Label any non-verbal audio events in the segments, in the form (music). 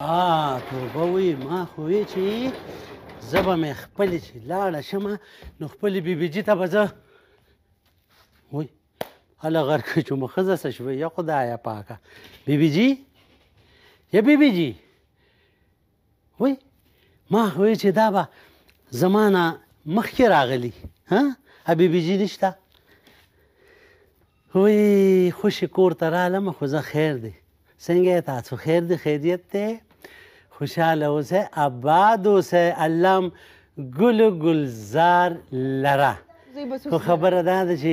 آ توبه وي ما خو وی چې زه به مې خپلې چې لاړه شمه نو خپلې بیبیجي ته به زه وی هله غرکه چې مو ښځه څه شوې یا خدایه پاکه بیبیجي یا بیبیجي وی ما خو وی چې دا به زما نه مخکې راغلي ها بیبیجي نشته وی خوشې کور ته رالمه خو زه خیر دی څنګه یې تاسو خیر دی خیریت دی خوشحاله اوسئ اباد اوسئ الله هم ګل و ګلزار لره خو خبره دا ده چې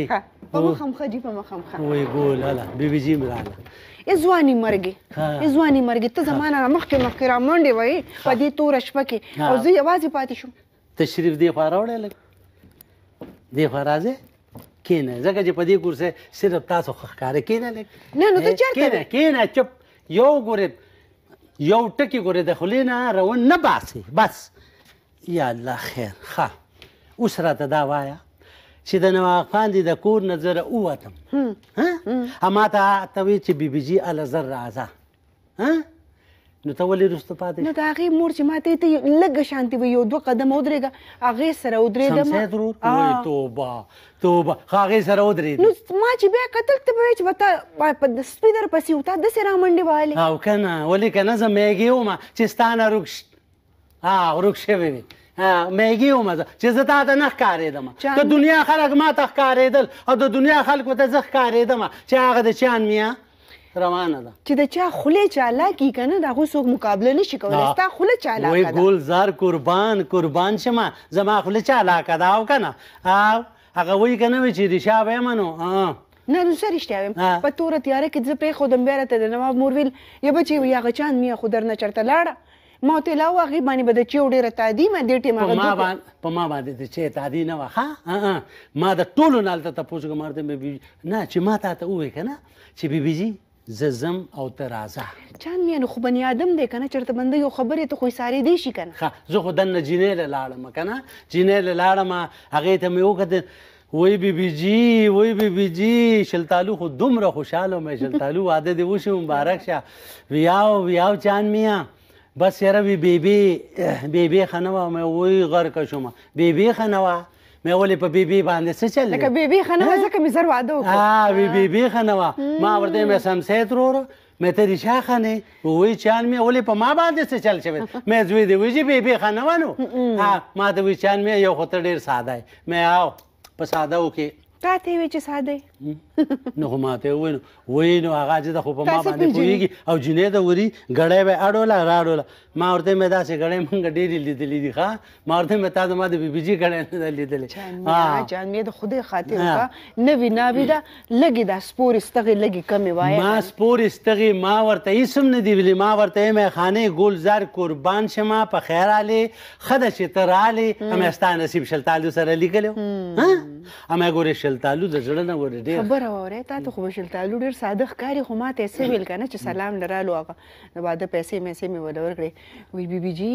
په مخم ښه جي په مخم ښه وایي ګول هله بیبي جي مې راغله ځواني مرګي ځواني مرګي ته زمانه مخکې مخکې را منډې وای په دې توره شپه کې او زه یوازې پاتې شوم تشریف دې خوا راوړی لږ دې خوا راځې کښېنه ځکه چې په دې کورسۍ صرف تاسو ښه ښکاره کښېنه لږ نه نو ته چېرته کښېنه کښېنه چپ یو ګورې یو ټکی ګورې د خولې نه روان نه باسي بس یا الله خیر ښه اوس راته دا وایه چې د نواق خاندي د کور نه زه راووتم ها ما ته ته وې چې بیبي جي اله زر راځه ها نو ته ولې رسته پاتې نو دا هغه مور چې ما ته ته لګ شانتي و یو دوه قدم ودرېګه هغه سره ودرېدم سم سي ضرور وای توبه توبه هغه سره ودرېد نو ما چې بیا قتل ته به چې وتا په سپیدر پسې وتا د سره منډي واله او کنه ولې کنه زه میګیو ما چې ستانه رخ ها رخ شوی وي میګي ومه چې زه تا ته نه ښکارېدم د دنیا خلک ما ته ښکارېدل او د دنیا خلک ته زه ښکارېدم چې هغه د چان میا روانه ده چې د چا خله چالاکی کنه دا خو څوک مقابله نشي کولای ستا خله چالاکه ده وای ګلزار قربان قربان شمه زما خله چالاکه ده او کنه او هغه وی کنه چې ریشا به منو ها نه نو سر رښتیا ویم په توره تیاره کې زه پرېښودم بیا راته د نواب مور ویل یا بچې یا غچان میا خو درنه چېرته لاړه ما ورته لا هغې باندې به د چېو ډېره تعدي ما دې ټیم په ما باندې د چې تعدي نه وه ما د ټولو نه هلته تپوس کوم ورته نه چې ما تا ته ووایې که نه چې بیبي جي زم او ته راځه چان مینه خو بنی ادم دی کنه چرته بنده یو خبره ته خو ساری دی شي کنه ها زه خو دنه جینې له لاړم کنه جینې له لاړم هغه ته مې وکړ وای بی بی جی وای بی بی جی شلتالو خو دومره خوشاله مې شلتالو واده دی وشه مبارک شه ویاو ویاو چان میا بس یاره بی بی بی بی بی خنوا مې وای غر کشم بی بی خنوا مې ولې په بیبي باندې څه چل لکه بیبي خنه ځکه مې زر واده وکړ ها وی بیبي خنه وا ما ورته مې سمسه ترور مې ته ریشا خانه وې چان مې ولې په ما باندې څه چل شوی (laughs) مې زوی دی وې جی بیبي خانه وانو ها ما ته وې چان مې یو خطر ډیر ساده مې آو په ساده وکي تا ته وې چې ساده نو خو ماته وای نو وای نو هغه چې د خو په ما باندې پوهېږي او جنې د وري غړی به اډوله راډوله ما ورته مې داسې غړی مونږ ډېرې لیدلې دي ښه ما ورته مې تا زما د بیبي جي غړی نه لیدلې ها جان مې د خدای خاطر کا نه وینا ویدا لګي دا سپور استغه لګي کمې وای ما سپور استغه ما ورته هیڅم نه دی ویلې ما ورته مې خانه ګلزار قربان شمه په خیر علي خده چې تر علي هم استا نصیب شلتالو سره لیکلو ها اما ګورې شلتالو د ځړنه ور ډېر خبره واورې تا ته خو به شلتالو ډېر ساده ښکاري خو ما ته یې څه ویل که نه چې سلام له رالو هغه د واده پیسې میسې مې ورته ورکړې وایي بیبي جي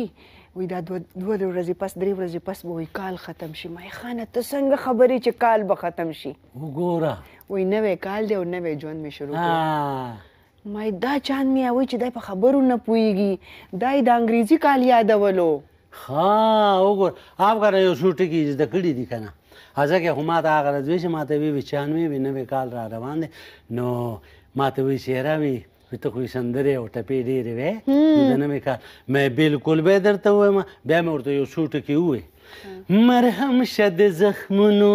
وایي دا دوه دوه ورځې پس درې ورځې پس به وایي کال ختم شي ما خانه ته څنګه خبرې چې کال به ختم شي وګوره وایي نوی کال دی او نوی ژوند مې شروع کړ ما دا چاند میا وای چې دای په خبرو نه پويږي دای د انګریزي کال یادولو ها وګور هغه یو شوټ کې د کړي دي کنه ځکه خو ما ته هغه ورځ وی چې ما ته وی پچانوي وی نوي کال را روان دی نو ما ته وی شعره وی ته خو سندره او ټپې ډېرې وې د نوې کار مې بالکل به درته وایم بیا مې ورته یو څو ټکي وې مرهم شد زخمونو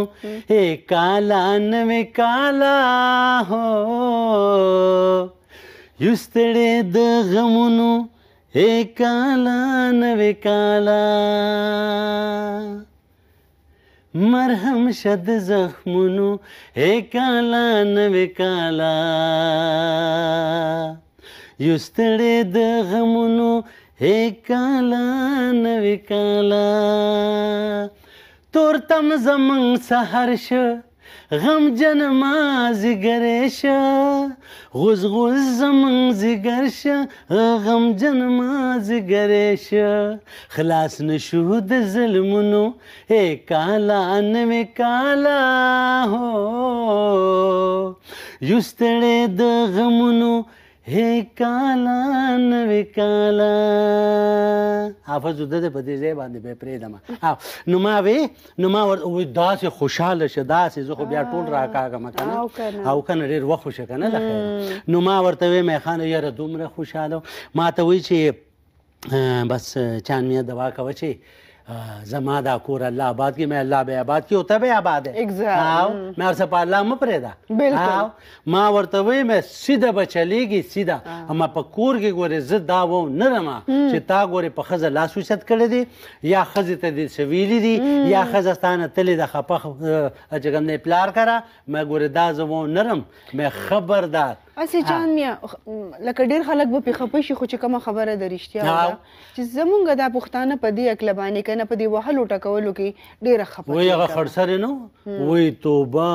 اے کالا نوې کالا هو یستړې د غمونو اے کالا نوې کالا مرهم شد زخمونو ای کالا نوی کالا یو ستړې د غمونو ای کالا نوی کالا تور تم زمنګ سحر شه غم جن ما زګر شه غوز غوز زمون زګر شه غم جن ما زګر شه خلاص نشو د ظلمونو اے کالا انمه کالا هو یستړې د غمونو هی کالا نوی کالا حافظ د دې په دې ځای باندې به پرېږدم نو ما وی نو ما ور داسې خوشاله شه داسې زه خو بیا ټول راکاږم کنه او کنه ډېر وخت شه کنه لکه نو ما ورته وی مې خان یاره دومره خوشاله ما ته وی چې بس چان میا دوا کوي چې زما دا کور الله آباد کې مې الله به آباد کې او ته به آباد ہے او مې سره په الله مې پرېدا او ما ورته وې مې سیده بچلېږي سیده اما په کور کې ګوره زه دا و نه رما چې تا ګوره په خزه لاس وشت کړې دي یا خزه ته دې سویلې دي یا خزستانه تلې د خپخ اجګم نه پلار کرا مې ګوره دا زه و نرم مې خبردار اسې جان میا لکه ډیر خلک به په خپې شي خو چې کومه خبره د رښتیا وره چې زمونږ د پښتانه په دې عقل باندې کنه په دې وهلو ټکولو کې ډیر خپه وي هغه خرسره نو وي توبه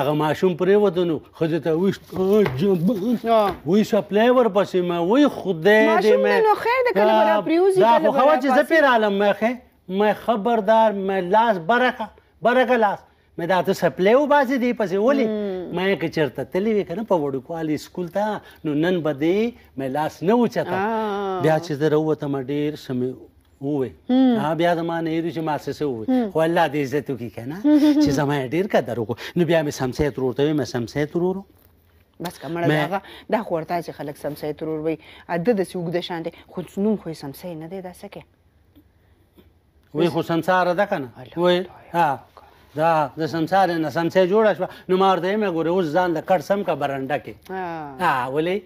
هغه ماشوم پرې ودنو خځه ته وښ جنب وي سپلای ور پسې ما وي خدای دې ما نو خیر د کله برا پریوزي دا خو چې زپیر عالم ما خه ما خبردار ما لاس برکه برکه لاس مې دا ته سپلې و باسي دی پسې ولي مې که چیرته تلې وې کنه په وړوکوالي سکول ته نو نن به دی مې لاس نه اوچتا بیا چې زه راووتم ډېر سمې وې ها بیا زما نه یې چې ما څه وې خو الله دې عزت وکړي کنه چې زما ډېر قدر وکړو نو بیا مې سمسه ترور ته مې سمسه ترور بس کومه دغه دا خورته چې خلک سمسه ترور وي اده د سوګ د شان دي خو نوم خو سمسه نه دی دا سکه وې خو سمساره ده کنه وې ها دا د سمسار نه سمسه جوړه شوه نو مار دې مې ګوره اوس ځان د کټ سم کا برنده کې ها ولې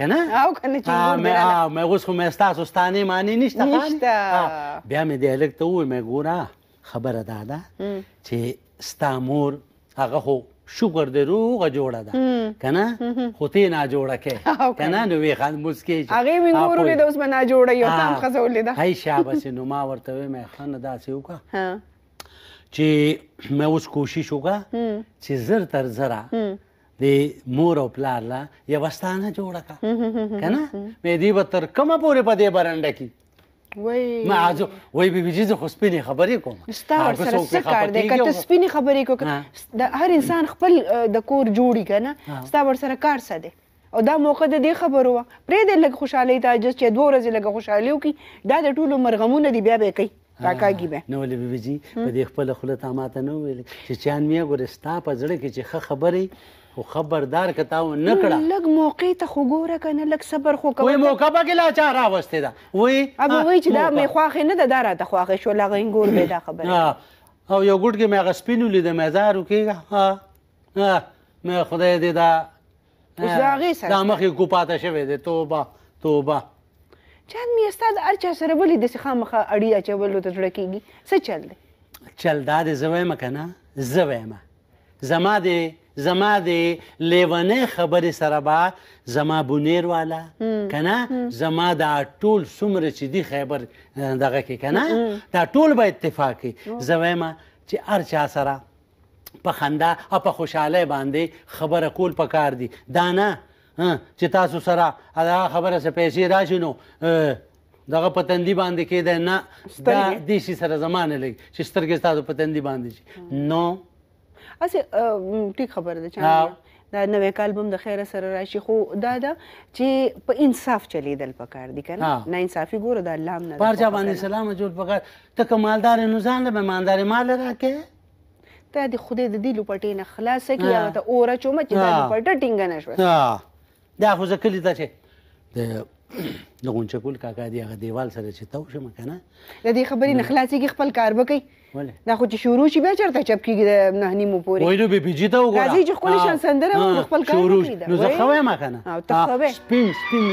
کنه او کنه چې مې ها مې اوس خو مې تاسو ستانه معنی نشته نشته بیا مې دې لک ته وې مې ګوره خبره ده دا چې ستامور هغه خو شکر دې روغه جوړه ده کنه خو ته نه جوړه کې کنه نو وی خان مسکی هغه مې ګورو دې اوس مې نه جوړه یو تام خزولې ده هاي شابه سينما ورته مې خان داسې وکړه چې مې اوس کوشش وکړه چې زر تر زره د مور او پلار لا یو ستانه جوړه کا کنه مې دی به تر کومه پورې په دې برنده کې وای ما ازو وای بي بيجي خو سپینې خبرې کوم ستا سره څه کار دی کته سپینې خبرې کوم د هر انسان خپل د کور جوړی کنه ستا ور سره کار څه دی او دا موقع د دې خبرو وا پرې د لګ خوشحالي ته جس چې دوه ورځې لګ خوشحالي وکي دا د ټولو مرغمونه دی بیا به کوي راکاږي به نو ولې بیبي جی په دې خپل خوله تا ماته نو ویل چې چان میا ګور ستا په زړه کې چې ښه خبرې خو خبردار کتا و نه کړه لګ موقع ته خو ګوره کنه لګ صبر خو کوي وای موقع به لا چا را وسته دا وای ابا وای چې دا مې خواخې نه ده دا را ته خواخې شو لګ ګور به دا خبره او یو ګډ کې مې غسپینو لید مې زارو کې ها ها مې خدای دې دا اوس دا غي سره دا مخې کو پاتې شوی دې توبه توبه چند می استاد هر چا سره ولې داسې خامخا اړي اچولو ته زړه کېږي څه چل دی چل دا دی زه وایم که نه زه وایم زما د زما د لیونې خبرې سره به زما بونیر والا که نه زما دا ټول څومره چې دي خیبر دغه کې که نه دا ټول به اتفاق کوي زه وایم چې هر چا سره په خندا او په خوشحالی باندې خبره کول پکار دي دا نه چې تاسو سره دا خبره سه پیسې راشي نو دغه پتندي باندې کېده نه دا د شي سره زمانه لګي چې سترګې تاسو پتندي باندې شي نو اسه ټیک خبره ده چا دا نوې کالبم د خیره سره راشي خو دا دا چې په انصاف چلیدل پکار دي کنه نه انصافي ګوره دا الله نه پارچا باندې سلام جوړ پکار ته کمالدار نه ځان له ماندار مال راکې ته د خوده د دی لوپټې نه خلاصه کیه ته اوره چومه چې د لوپټه ټینګ نه شو دا خو زه کلي ته چې د (clears throat) لغونچه کول کاکا دی هغه دیوال سره چې تاو شم که نه د دې خبرې نه خلاصېږي خپل کار به کوي ولې دا خو چې شروع شي بیا چېرته چپ کېږي د نه نیمو پورې وایي نو بې پي جي ته وګوره راځي چې ښکلې شان سندره خپل کار شروع نو زه ښه وایم که نه سپین سپین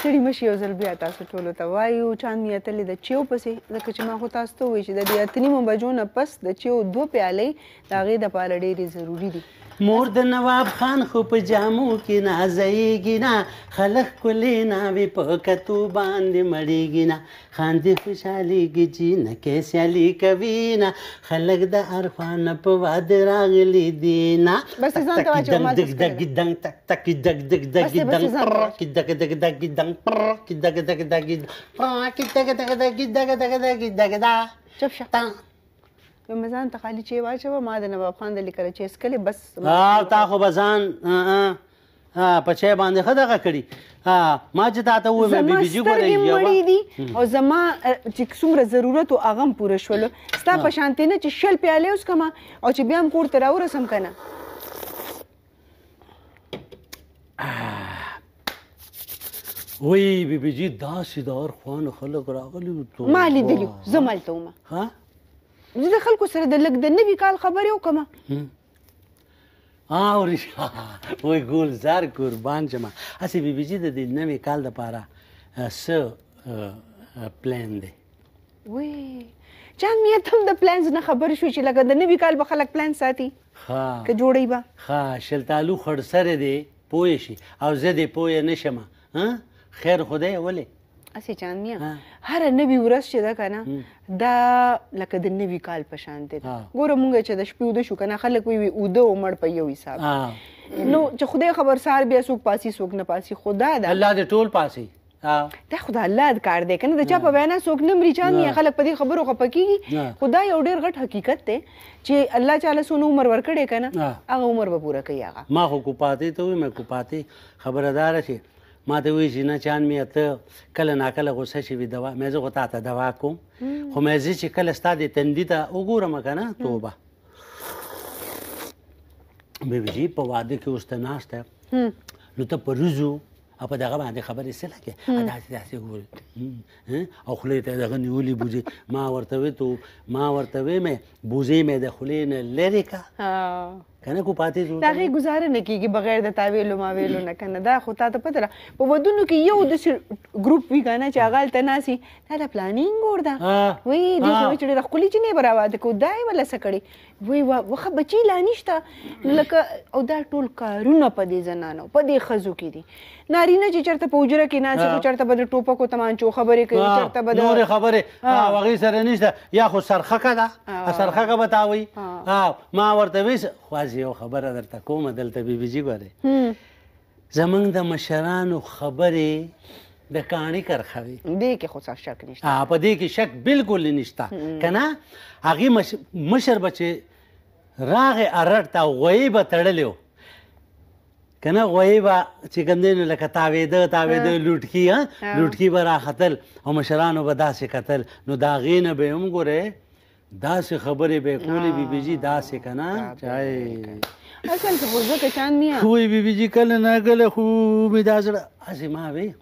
ستړي مشي یو ځل بیا تاسو ټولو ته وایو چاند مې اتلې د چیو پسې ځکه چې ما خو تاسو ته وایي چې د دې اتنیمو بجو نه پس د چیو دوه پیالې د هغې دپاره ډېرې ضروري دي مور د نواب خان خو په جامو کې نازیږي نه خلک کلې ناوې په کتو باندې مړیږي نه خان دې خوشحالېږي چې نه کیسیالي کوي نه خلک د عرفان په واده راغلي دي نه بس ځان ته واچوه ما دک دک دک تک تک دک دک دک دک دک دک دک دک چپ شه په مزان ته خالي چې واچوه ما د نواب خان د لیکل چې اسکلې بس ها تا خو بزان ها پچې باندې خدغه کړی ها ما چې تاسو وې مې بيجي ګورې یو او زما چې څومره ضرورت او اغم پوره شول ستا په شانتي نه چې شل پیاله اوس کما او چې بیا هم کور ته راورسم کنه وای بیبي جی دا سي دا خوان خلق راغلي ته ما لیدلی زملته ما ها زه د خلکو سره د لګ د نوي کال خبرې وکم ها ورې وای ګلزار قربان جما اسی بیبي جی د دې نوي کال لپاره س پلان دی وای جان مې ته د پلانز نه خبر شو چې لګ د نوي کال به خلک پلان ساتي ها که جوړي با ها شلتالو خړسره دی پوه شي او زه دې پوه نه شم ها خیر خدای ولی اسی جان میا هر نوی ورځ چې ده کنه دا لکه د نوی کال په شان دی ګوره مونږ چې د شپې وده شو کنه خلک وی وی وده عمر په یو حساب نو چې خدای خبر سار بیا څوک پاسي څوک نه پاسي خدا دا الله دې ټول پاسي دا خدا الله د کار دی کنه د چا په وینا څوک نه مري چان نه خلک په دې خبرو خپه کیږي خدا یو ډیر غټ حقیقت دی چې الله تعالی سونو عمر ورکړي کنه هغه عمر به پوره کوي هغه ما خو کو پاتې ته وي مې کو پاتې خبردار شي ما ته وایي چې نه چان مې ته کله ناکله غوسه شي وي دوا مې زه خو تا ته دوا کوم خو مې زه چې کله ستا د تندي ته وګورم که نه توبه بیبي جی په واده کې اوس ته ناسته نو ته په روزو او په دغه باندې خبرې څه لکه داسې داسې ګوري او خولې ته دغه نیولې بوزې ما ورته وې تو ما ورته وې مې بوزې مې د خولې نه لرې که کنه کو پاتې زو دا غي گزاره نه کیږي بغیر د تعویل ما ویلو نه کنه دا خو تاسو پته را په ودونو کې یو د ګروپ وی کنه چې هغه تناسي دا د پلانینګ ور دا وی د چې د خپل چې نه براواد کو دای ولا سکړي وی وخه بچی لانیشتا لکه او دا ټول کارونه په دې زنانو په دې خزو کې دي نارینه چې چرته پوجره کې نه چې چرته بده ټوپه کو تمانچو خبرې کوي چرته بده نور خبره واغې سره نشته یا خو سرخه کده سرخه به تاوي ما ورته ویس خو باز یو خبره درته کوم دلته بي بي جي ګوره زمنګ د مشرانو خبره د کہانی کرخوي دې کې خو څه شک نشته ها په دې کې شک بالکل نشته کنه هغه مش... مشر بچي راغه ارړ تا غوي به تړلیو کنه غوی با چې ګندین لکه تاویده تاویده لوټکی ها لوټکی برا قتل او مشرانو به داسې قتل نو دا غینه به هم ګوره داسې خبرې به کولې بیبي جی داسې کنه چای اصل ته وزه کچان نه خو بیبي جی کله نه کله خو می داسړه اسی ما وی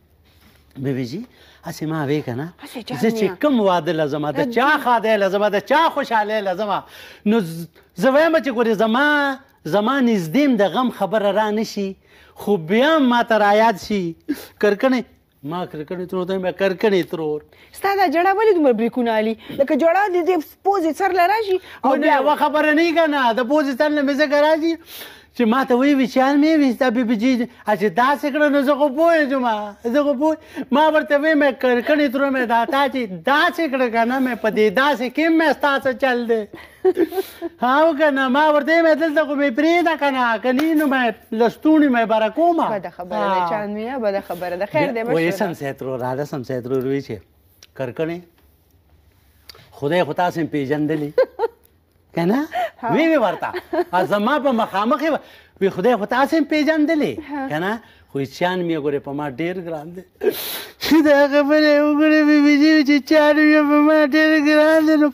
بیبي جی اسی ما وی کنه زه چې کم واده لازم ده چا خاده لازم ده چا خوشاله لازم نو زویم چې ګورې زما زما نږدېم د غم خبره را نشي خو بیا ما ته را یاد شي کرکنه ما کرکنې ترور ته ما کرکنې ترور ستا دا جړه ولې دومره بریکونه علي لکه جړه د دې پوزې سر لراشي او بیا و خبره نه کنه د پوزې سر نه مزه راځي چې ما ته وی وشال مې وستا بي بي جي چې دا سکړه نو زه خو پوه یم زه خو پوه ما ورته وی مې کرکنی تر مې داتا چې دا سکړه کنه مې پدې دا سکه مې ستاسو چل دې هاو کنه ما ورته مې دلته خو مې پریدا کنه کني نو مې لستونی مې بار کومه بده خبره ده چان مې بده خبره ده خیر دې مشه وې سم سيترو را ده سم سيترو روي چې کرکنی خدای خدا سم پیجن دلی کنه وی وی ورته زما په مخامخ وی خدای خو تاسو هم پیژندلې کنه خو چان می ګوره په ما ډیر ګران دی دا خبره وګوره بي بي چې چان می په ما ډیر ګران دی نو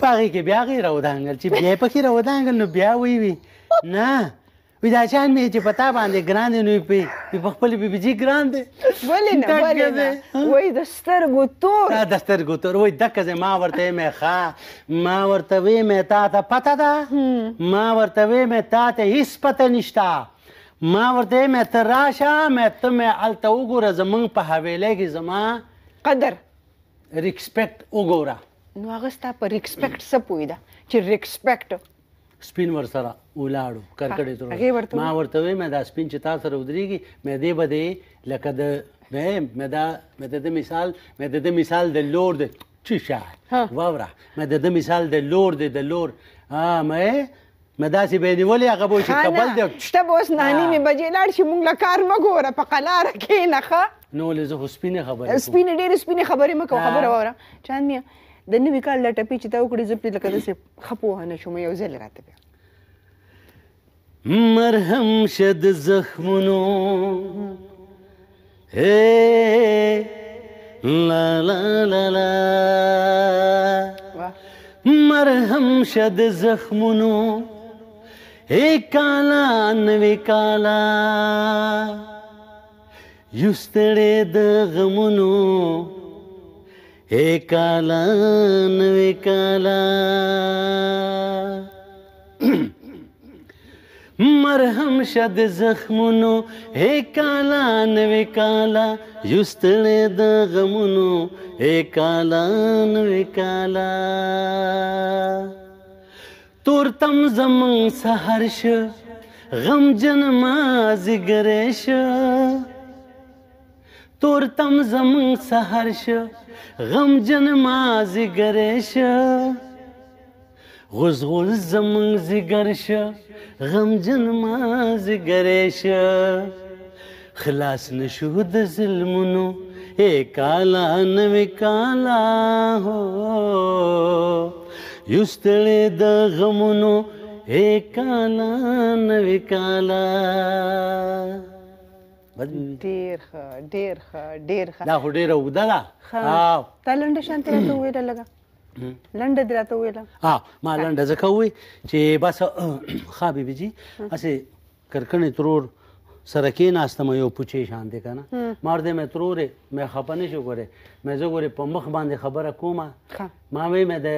پاره کې بیا غیر ودانګل چې بیا پکې ودانګل نو بیا وی وی نه وی دا چان می چې پتا باندې ګران نه وي په په خپل بي بي جي ګران دي ولې نه ولې نه وای د سترګو تور دا د سترګو تور وای دک زه ما ورته مې ښا ما ورته وې مې تا ته پتا ده ما ورته وې مې تا ته هیڅ پته نشتا ما ورته مې ته راشه مې ته مې الته وګوره زمونږ په حویلې کې زما قدر ریسپیکټ وګوره نو هغه ستا په ریسپیکټ څه پوي دا چې ریسپیکټ سپین ور سره ولاړو کرکړې تر ما ورته وی مې دا سپین چې تاسو رودريږي مې دې بده لکه د مې دا مې د مثال مې د مثال د لور د چی شاه واوره مې د مثال د لور د د لور ها مې مداسې به نیولې هغه به چې قبل دې شته به اوس نانی مې بجې لاړ شي مونږ له کار مه ګوره په قلاره کې نخه نو له زه سپینه خبره سپینه ډېر سپینه خبره مکو خبره وره چاند میا د نوې کال لټپی چې تا وکړې زه پرې لکه داسې خپو نه شوم یو ځل راته بیا مرهم شد زخمونو هی لا لا لا لا مرهم شد زخمونو هی کالا نوی کالا یستړې د غمونو هی کالا نوی (clears throat) کالا مرهم شد زخمونو اے کالا نوې کالا یستړې د غمونو اے کالا نوې کالا تور تم زمون سحر ش غم جن ماز ګرش تور تم زمون سحر ش غم جن ماز ګرش غز غز زمون زګر شه غمجن ما زګر شه خلاص نشو د ظلمونو اے کالا نو کالا هو یستړې د غمونو اے کالا نو کالا ډیر ښه ډیر ښه ډیر ښه دا هډې راو دا ها تلند شانته ته وې لګا لنډه درا ته ویل ها ما لنډه ځکه وی چې بس خابي بيجي اسه کرکنې ترور سره کې ناستم یو پوښي شان دي کنه مار دې مې ترورې مې خپنه شو ګوره مې زه ګوره په مخ باندې خبره کومه ما وې مې د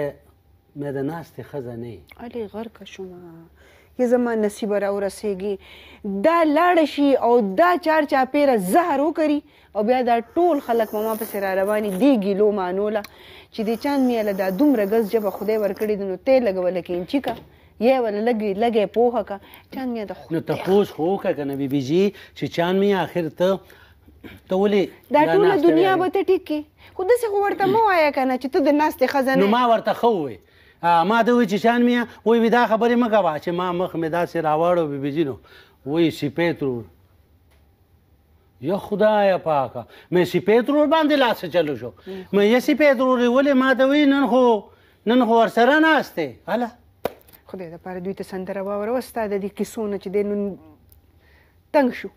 مې د ناستې خزه نه علي غرق شوم یا زما نصیب را ورسیږي دا لاړ شي او دا چار چاپیره زهر وکړي او بیا دا ټول خلک مما پسې را رواني دی ګیلو مانوله چې د چاند میاله دا دومره ګز جبه خدای ورکړي د نو تی لګوله کینچي کا یې ول لګي لګي پوهه کا چاند میا د نو تپوس خو کا کنه بیبي جی چې چاند میا اخر ته ته ولې دا ټول دنیا به ته ټیکي خو دسه خو ورته مو آیا کنه چې ته د ناس ته خزانه نو ما ورته خو وې ما ته وی چې شان میا وی ودا خبرې م کوه چې ما مخ مې داسې راواړو بي بيجینو وی سی پېترو یا خدای پاکه مې سی پېترو باندې لاس چلو شو مې یې سی پېترو ولې ما ته وی نن خو نن خو ور سره نه استه هله خدای دې پاره دوی ته سندره واوره وستا د دې کیسو نه چې د نن تنگ شو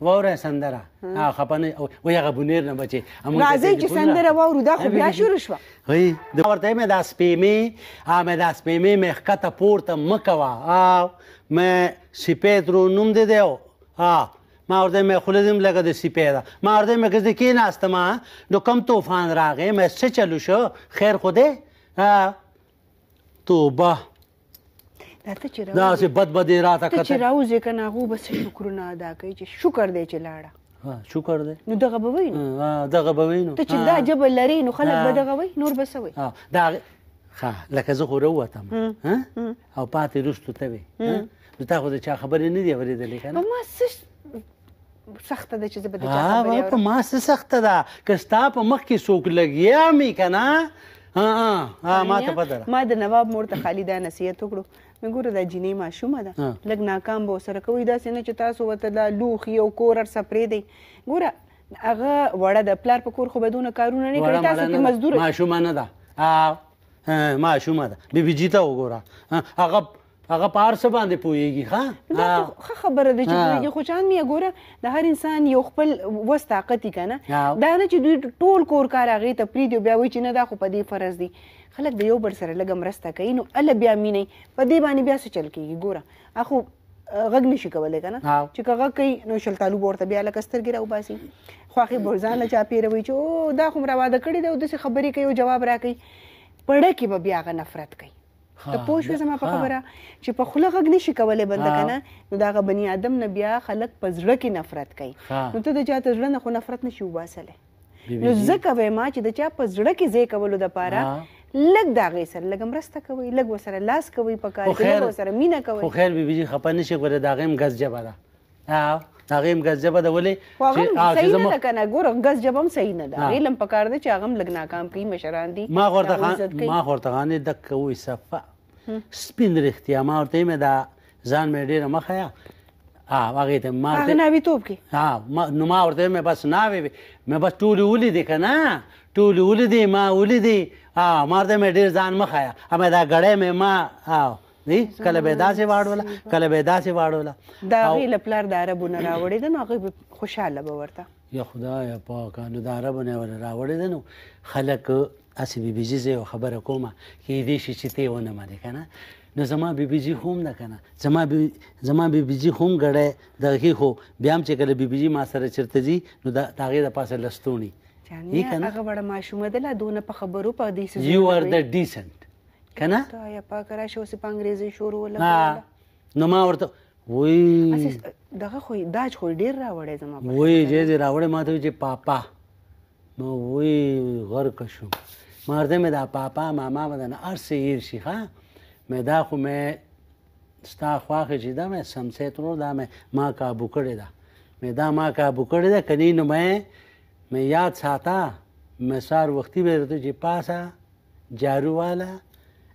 ووره سندره ها خپنه وای غبونیر نه بچي راځي چې سندره وورو دا خو بیا (laughs) شروع شو هی د ورته مې د سپېمې ا مې د سپېمې مې خکته پورته مکوا ا مې سپېدرو نوم دې دیو ها ما ورته مې خلدم لګه د سپېدا ما ورته مې کز کې ناسته ما نو کم طوفان راغې مې څه چلو شو خیر خوده ها توبه دا ته چې دا سه بد بد را تا کته چې راوځي کنه هغه بس شکرونه ادا کوي چې شکر دې چې لاړه ها شکر دې نو دغه به وینو ها دغه به وینو ته چې دا جبل لري نو خلک به دغه وای نور به سوي ها دا ها لکه زه خو وروتم ها او پاتې رښتو ته وي نو تا خو دا چا خبرې نه دی اوریدلې کنه ما څه سخته ده چې زه به د چا خبرې اورم په ما څه سخته ده که ستا په مخ کې څوک لګیا مې که نه ما ته پته ما د نواب مور ته خالي دا نصیحت وکړو مګوره د جینې ماشومه ده لګ ناکام به سره کوي دا سینه چې تاسو وته د لوخ یو کورر سپرې دی ګوره هغه وړه د پلار په کور خو بدون کارونه نه کوي تاسو کې مزدور ماشومه نه ده ماشومه ده بیبي جیته وګوره هغه هغه پارس باندې پويږي ها خه خبره ده چې خو جان می ګوره د هر انسان یو خپل وس طاقت کنه دا نه چې ټول کور کار هغه ته پری دی بیا وای چې نه دا خو په دې فرض دی خلک د یو بل سره لګم رسته کوي نو ال بیا می نه په دې باندې بیا څه چل کیږي ګوره اخو غږ نشي کولای کنه چې کغه کوي نو شلتالو ورته بیا لکسترګي راو باسي خواخي برزان لچا پیروي چې او دا خو مرواده کړی دی او د خبرې کوي جواب راکړي پړه کې به بیا غ نفرت کوي ته پوه شو زما په خبره چې په خوله غږ نشي کولای بنده کنه نو دا غ بنی ادم نه بیا خلک په زړه کې نفرت کوي نو ته د چاته زړه نه خو نفرت نشي وباسلی نو ځکه وای ما چې د چا په زړه کې ځای کولو د پاره لګ دا غي سره لګ مرسته کوي لګ وسره لاس کوي په کار کې لګ وسره مینا کوي خو خیر بیبي جی خپه نشي غره دا غیم غز جبه ده ها هغه هم غز جبه ده ولې چې هغه زمو نه کنه ګور غز جبه هم صحیح نه ده علم په کار دي چې هغه هم لګ ناکام کوي مشران دي ما غورته خان ما غورته خان د کوي صفه سپین رښتیا ما ورته مې دا ځان مې ډېر مخه یا ها هغه ته ما هغه ناوی توپ کې ها نو ما ورته مې بس ناوی مې بس ټول ولې دې کنه ټول ولې دې ما ولې دې ها ما ورته مې ډېر ځان مخه یا مې دا غړې مې ما ها دی کله به داسې واړوله کله به داسې واړوله دا غي لپلار د عربونو راوړې ده نو هغه خوشاله به ورته یا خدای پاک نو د عربونو راوړې ده نو خلک اسې بي بي جي زه یو خبره کومه کې دې شي چې ته ونه مانی کنه نو زما بي بي جي هم نه کنه زما بي زما بي بي جي هم غړې دغه خو بیا هم چې کله بي بي جي ما سره چرته جي نو دا تاغه د پاسه لستونی یعنی هغه وړه ماشومه دلا دونه په خبرو په دې سيزو یو ار د ډیسنت کنه دا یا په کرا شو سي په انګريزي شروع ولا نو ما ورته وای دغه خو داج خو ډیر راوړې زما وای جې دې راوړې ما ته چې پاپا نو وای غر کشم مارده مې دا پاپا ماما به درنه هر څه هیر شي ښه مې دا خو مې ستا خواښې چې ده مې سمسې ترور دا مې ما کابو کړې ده مې دا ما کابو کړې ده که نو مې مې یاد ساته مې سار وختي به درته چې پاسه جارو واله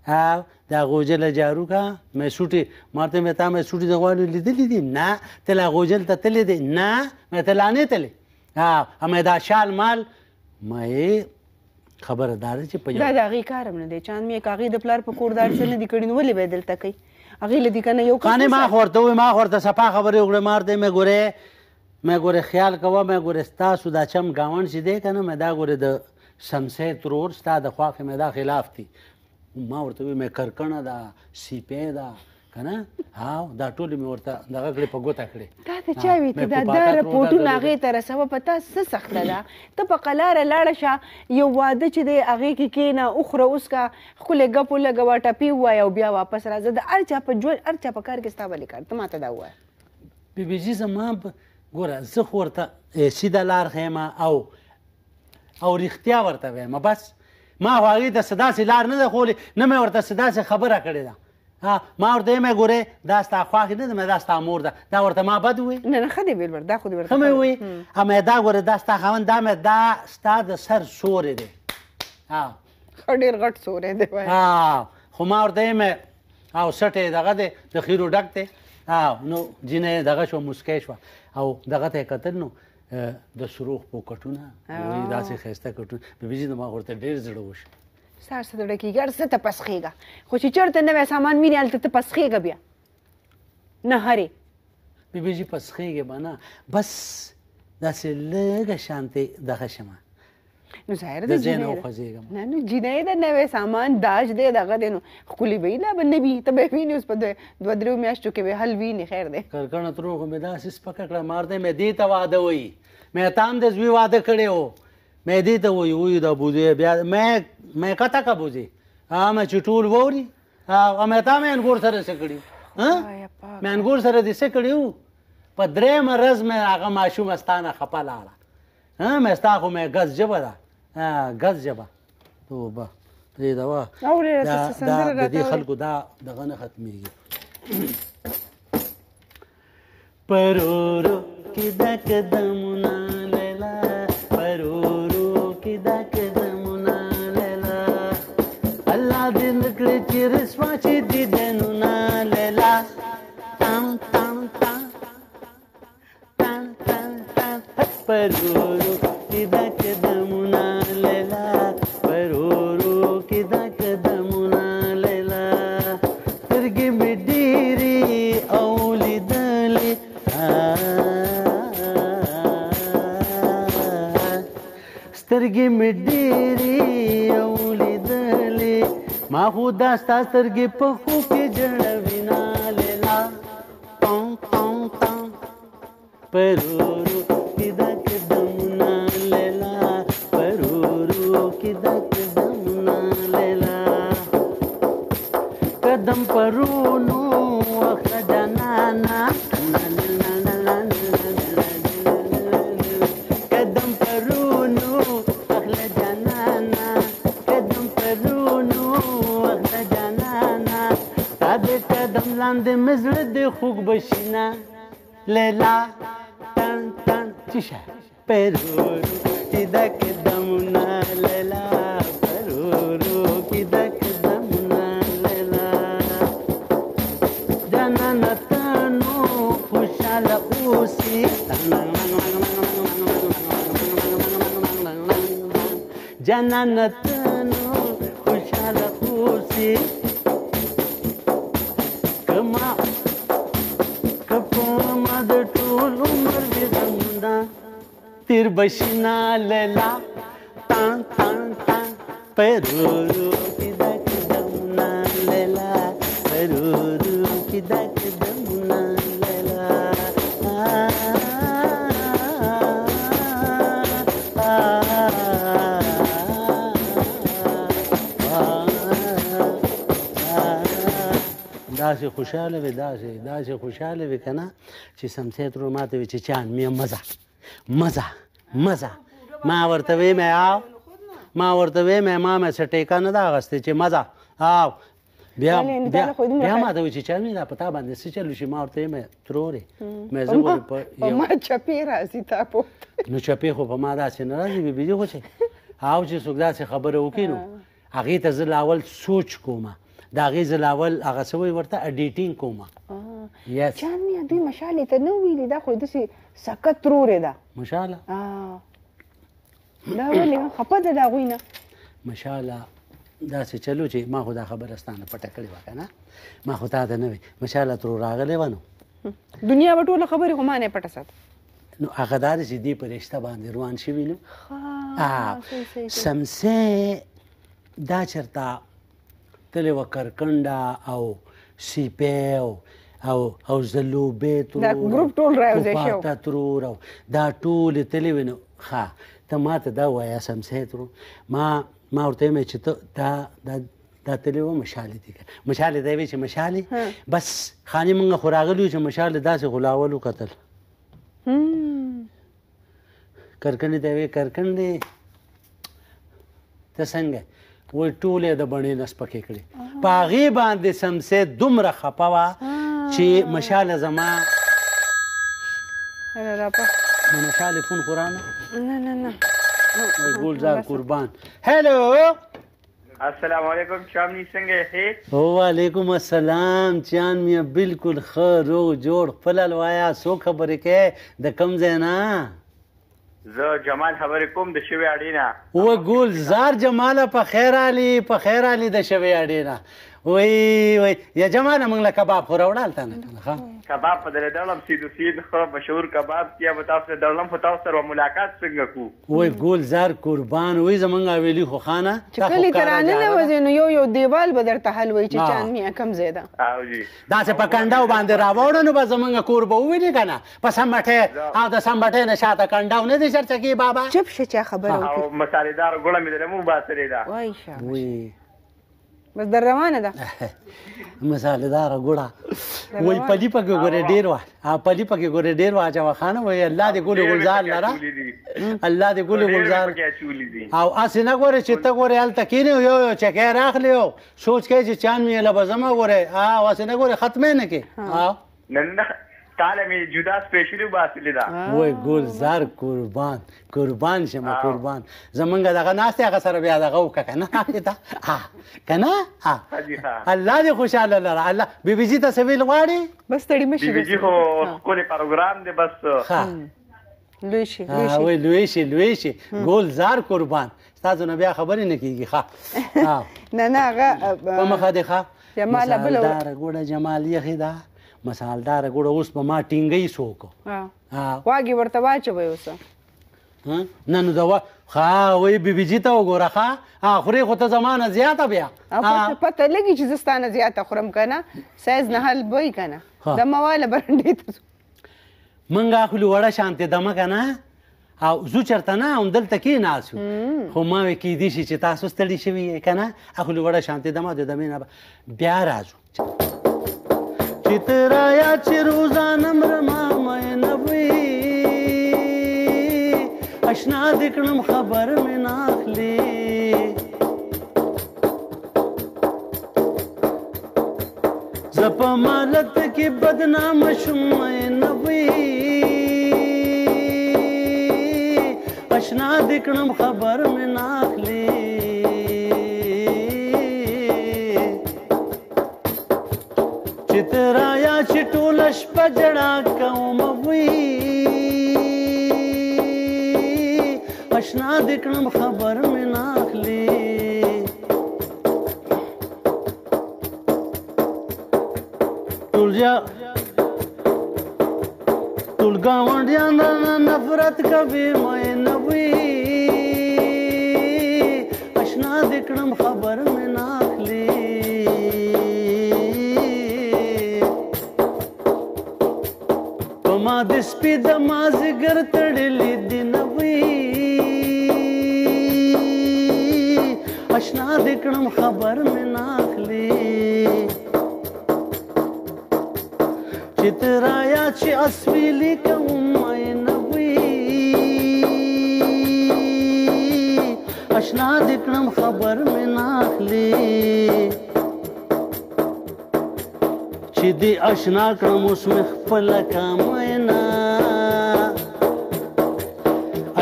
او دا غوجل جارو کا مې سوټي مارته مې تا مې سوټي د غوالو لیدلې دي نه ته لا غوجل ته تلې دي نه مې ته لا نه تلې ها مې دا شال مال مې خبره دا ده چې په دا د هغې کارم نه دی چاند مې که هغې د پلار په کور دا څه نه دي کړي نو ولې به یې دلته کوي هغې له دې که نه یو قانې ما خو ورته ووایي ما خو ورته صفا خبرې وکړې ما ورته مې ګورې مې ګورې خیال کوه مې ګورې ستاسو دا چم ګاونډ چې دی که نه مې دا ګورې د سمسې ترور ستا د خواښې مې دا خلاف دي ما ورته ووایي مې کرکنه ده سیپې ده کنه هاو دا ټول می ورته دغه کړې په ګوته کړې دا ته چا وی ته دا د رپورټونه هغه ته رسوه پتا څه سخته ده ته په قلار لاړه شه یو واده چې دی هغه کې کینه اوخره اوس کا خله غپو لګوا ټپی وای او بیا واپس راځه د ارچا په جوړ ارچا په کار کې ستابه لیکار ته ماته دا وای بي بي جي زما ګوره زه خو ورته سیده لار خیم او او رښتیا ورته وایم بس ما هغه د صدا سي لار نه ده خولي نه مې ورته صدا سي خبره کړې ده ها ما ورته مې ګوره دا ستا خواخې نه ده مې دا ستا مور ده دا ورته ما بد وي نه نه ښه دی ویل دا خو دې ورته ښه مې وي مې دا ګوره دا ستا خاوند دا مې دا ستا د سر سوری دی ها ښه ډېر غټ سوری دی وایي ها خو ما ورته مې او سټې دغه دی د خیرو ډک دی ها نو جینې دغه شو مسکی شوه او دغه ته یې کتل نو د سروخ پوکټونه وایي داسې ښایسته کټونه بیبي جي زما ورته ډېر زړه وشو سار څه ډوډۍ کېږي هر څه ته پسخېږه خو چې چېرته نوی سامان وینې هلته ته پسخېږه بیا نه هرې بیبي جي پسخېږې به نه بس داسې لږه شانتې دغه شمه نو ظاهر ده جنې نه نو جنې ده نو سامان داج دې دغه دې نو خولي وی لا باندې بي ته به ویني اوس په دوه درو میاشتو کې به حل وی نه خیر ده کرکن تروغه مې داسې سپکه کړه مار دې مې دې ته واده وې مې تام دې زوی واده کړې وو مې دې ته وایي وایي دا بوزې بیا مې مې کته کا بوزې ها مې چې ټول ووري ها مې تا مې انګور سره څه کړی ها مې انګور سره دې څه کړیو په درې مرز مې هغه ماشوم ستانه خپه لاړه ها مې ستا خو مې غز جبه ده ها غز جبه توبه پرې دا وا دا د دې خلکو دا دغه نه ختميږي پرورو کې د قدمونو परोरो किदा कदमुना लेला परोरो किदा कदमुना लेला तिरगी मिडीरी औली दली سترګې مې ډېرې اولیدلې ما خو دا ستا سترګې په خوب کې جړوي نالیلا پاو پاو پاو پرو فرونو وخدنانا قدم فرونو أغلى جنانا قدم فرونو أغلى جنانا تابت قدم لاند مزرد خوك بشنا ليلا تن تن تشا پرورو إذا ಜನನತನು ಕುಶಲ ಕೂಸಿ ಕಮಾ ಕಪ್ಪ ಮದಟೂಲು ಮರ್ವಿದಂದ ತಿರ್ಬಶಿನಾಲೆಲ್ಲ ತಾನ್ ತಾನ್ ತಾನ್ ಪೆರೂರು داسې خوشاله وي داسې داسې خوشاله وي که نه چې سمڅې ترو ماته وي چې چان مې مزه مزه مزه ما ورته ویم آو ما ورته ویم ما مې څه ټیکه نه ده اغوستې چې مزه آو بیا بیا بیا ما ته وی چې چرمې دا پتا باندې څه چلو شي ما ورته مې ترورې مې زه ور په ما چپی راځي تا په نو چپی خو په ما داسې نه راځي بي بي خو چې (laughs) او چې څوک داسې خبره وکړي نو هغې ته زه لاول سوچ کوم دا غیز لاول هغه سوې ورته اډیټینګ کوم یس چان نه دوی مشاله ته نو ویلې دا خو دسی سکت ترورې دا مشاله دا ولې خپه ده دا غوینه مشاله دا څه چلو چې ما خو دا خبره ستانه پټه کړې وکړه نه ما خو تا ته نه وي مشاله ترور راغلې ونه دنیا وټوله خبره هم نه پټه سات نو هغه دا چې دی په رشته باندې روان شوي نو سمسه دا چرته تلې و کرکنډا او سی پی او او او زلو بیت دا ګروپ ټول راوځي شو تا ترور او دا ټول تلې ونه ها ته ماته دا وایا سم سیترو ما ما ورته مې چې ته دا دا دا تلې و مشالې دي مشالې دی چې مشالې بس خاني مونږ خوراغلو چې مشالې داسې غلاولو قتل کرکنډې دی کرکنډې ته څنګه وای ټولې د بڼې نه سپکې کړې په هغې باندې سمسې دومره خفه وه چې مشاله زما مشاله فون خورانه نه نه نه ګول ځان قربان هلو السلام علیکم چام نی څنګه یې وعلیکم السلام چان میا بالکل خیر او جوړ خپل لوایا سو خبرې کې د کم زینا زه جمال خبرې کوم د شوی اړینا و ګول زار جماله په خیر علي په خیر علي د شوی اړینا وای وای یا جمانه موږ له کباب خو راوړل تا نه ښه کباب په دې ډول هم سیدو سید خو مشهور کباب کیا به تاسو د ډولم په تاسو سره ملاقات څنګه کو وای ګول زار قربان وای زمونږ ویلی خو خانه چې کلی ترانه نه وځي نو یو یو دیوال به درته حل وای چې چاند میا کم زیاده او جی دا څه په کنډاو باندې راوړو نو به زمونږ کور به ویلی کنه پس هم مټه او د سم مټه نه شاته کنډاو نه دي چرته کی بابا چپ شې خبره او مسالېدار ګړه مې درمو باسرې دا وای شابه بس در (laughs) روانه ده مسالدار ګوړه وای پلی پکې ګورې ډیر وا پلی پکې ګورې ډیر وا جوا خان وای الله دې ګول ګلزار لرا الله دې ګول ګلزار او اسې نه ګورې چې ته ګورې ال تکینه یو یو چې کې راخلی یو سوچ کې چې چان می لبزمه ګورې ها واسې نه ګورې ختمه نه کې ها نه نه تاله می جدا سپیشلی باسلی دا وای ګلزار قربان قربان شم قربان زمونږ دغه ناس هغه سره بیا دغه وکړه نه دا کنه الله دې خوشاله لره الله بیبي جی ته سویل غواړي بس تړي مشي بیبي جی خو کولې پروګرام دی بس لوی شي لوی شي لوی شي لوی شي ګلزار قربان تاسو نه بیا خبرې نه کیږي ښه (laughs) نه نه هغه په مخه دی ښه جمال بل ګوړه جمال یې خدا مسالدار ګوړه اوس په ما ټینګی سوک ها واګي ورته واچوي اوس نه نو دا خا وې بیبي جی ته وګوره خا اخري خو ته زمانه زیاته بیا پته لګي چې زستانه زیاته خورم کنه سایز نه حل وای کنه د مواله برندې ته منګه خلو وړه شانته دمه کنه او زو چرته نه هم دلته کې ناسو خو ما وې کې دي چې تاسو ستړي شوي کنه اخلو وړه شانته دمه د دمه بیا راځو چې تیرا یا چې روزانم رما مې نبوي آشنا دکړم خبر مې ناخلي زپا مالت کې بدنام شوم مې نبوي آشنا دکړم خبر مې ناخلي رایا چې ټول شپه جړا کوم وی آشنا د کړم خبر مې ناخلي ټولیا ټول گاونډیان نفرت کوي مې نه وی آشنا د کړم خبر مې دې د مازګر تړلې دې نوې آشنا دې کړم خبر مې ناخلې چې ترا یا چې اسوي لیکم مې نوې آشنا دې کړم خبر مې ناخلې چې دی آشنا کړم اوس مې خپل کامه نه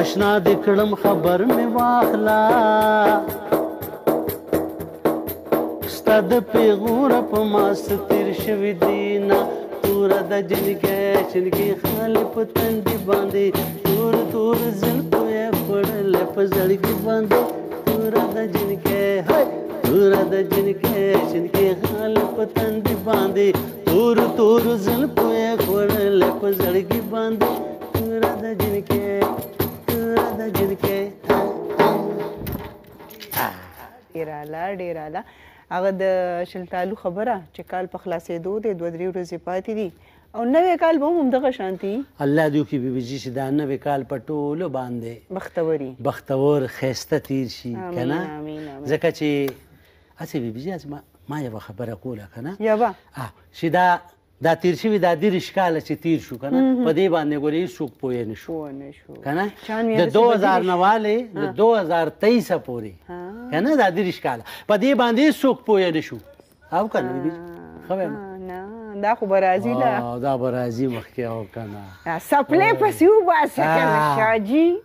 آشنا دې کړم خبر مې واخلا ستا د پیغور په ماس تیر شوی دینا تور د جنګې چنګې خال په تندې باندې تور تور زلکو یې پړل په زړګي باندې تور د جنګې هاي تور د جنګې چنګې خال په تندې باندې تور تور زلکو یې پړل په زړګي باندې تور د جنګې ده جن کې ډیراله ډیراله هغه د شلتالو خبره چې کال په خلاصېدو دی دوه درې ورځې پاتې دي او نوې کال به هم دغه شانتي الله دې وکړي بیبي جی چې دا نوې کال په ټولو باندې بختوري بختور ښایسته تیر شي که نه ځکه چې هسې بیبي جی ما یوه خبره کوله که نه یوه چې دا دا تیر شوی دا د ریشکاله چې تیر شو کنه په دې باندې ګوري څوک پوه نه شو نه شو کنه د 2009 له 2023 پورې کنه دا د ریشکاله په دې باندې څوک پوه نه شو او کنه خبر نه دا خو برازي لا دا برازي مخکې او کنه سپلې پس یو باسه کنه شاجي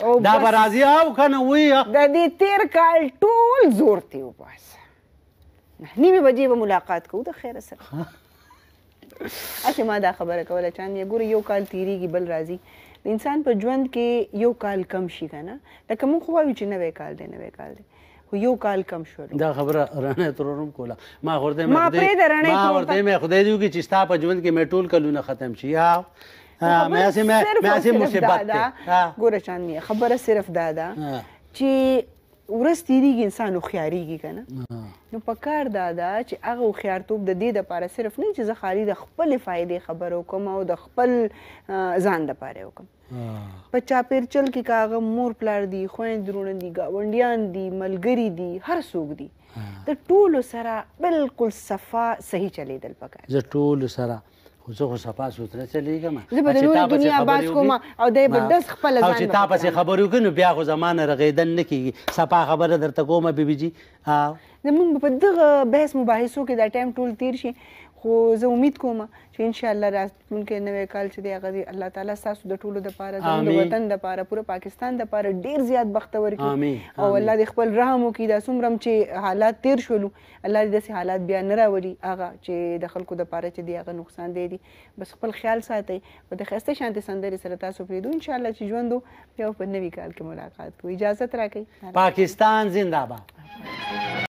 او دا برازي او کنه وی د دې تیر کال ټول زورتي وباسه نیمه بجې به ملاقات کوو د خیر سره اخه ما دا خبره کوله چان یې ګوري یو کال تیریږي بل راځي انسان په ژوند کې یو کال کم شي کنه لکه مونږ خو وایو چې نوې کال دی نوې کال دی خو یو کال کم شو دا خبره رانه ترورم کوله ما ورته ما خدای ما ورته ما خدای دیو کې چې ستا په ژوند کې مې ټول کلونه ختم شي یا مې اسې مې مې اسې مصیبت ته ګوره چان می خبره صرف دا ده چې ورستېریږي انسان خو خیاریږي کنه نو پکار دا دا چې هغه خيارتوب د دې لپاره صرف نه چې زه خالي د خپل فائدې خبرو کوم او د خپل ځان لپاره وکم په چاپیرچل کې کاغه مور پلار دی خويند درونه دی گاونډیان دی ملګری دی هر څوک دی د ټولو سره بالکل صفا صحیح چلیدل پکار زه ټولو سره خو زه خو صفا سوتره چلیږم زه به د نورو دنیا باز کوم او دی به دس خپله ځان او چې تا پسې خبرې وکړي نو بیا خو زمانه رغېدل نه کېږي صفا خبره درته کومه بیبي جي زمونږ په دغه بحث مباحثو کې دا ټایم ټول تیر شي خو زه امید کوم چې ان شاء الله راتلونکي نوې کال چې دی هغه الله تعالی تاسو د ټولو د پاره د وطن د پاره پوره پاکستان د پاره ډیر زیات بختور کړي او الله دې خپل رحم وکړي دا څومره چې حالات تیر شول الله دې داسې حالات بیا نه راوړي هغه چې د خلکو د پاره چې دی هغه نقصان دی دي بس خپل خیال ساتي او د خسته شانتي سندري سره تاسو پریدو ان شاء الله چې ژوند بیا په نوې کال کې ملاقات کوو اجازه راکړئ پاکستان زنده باد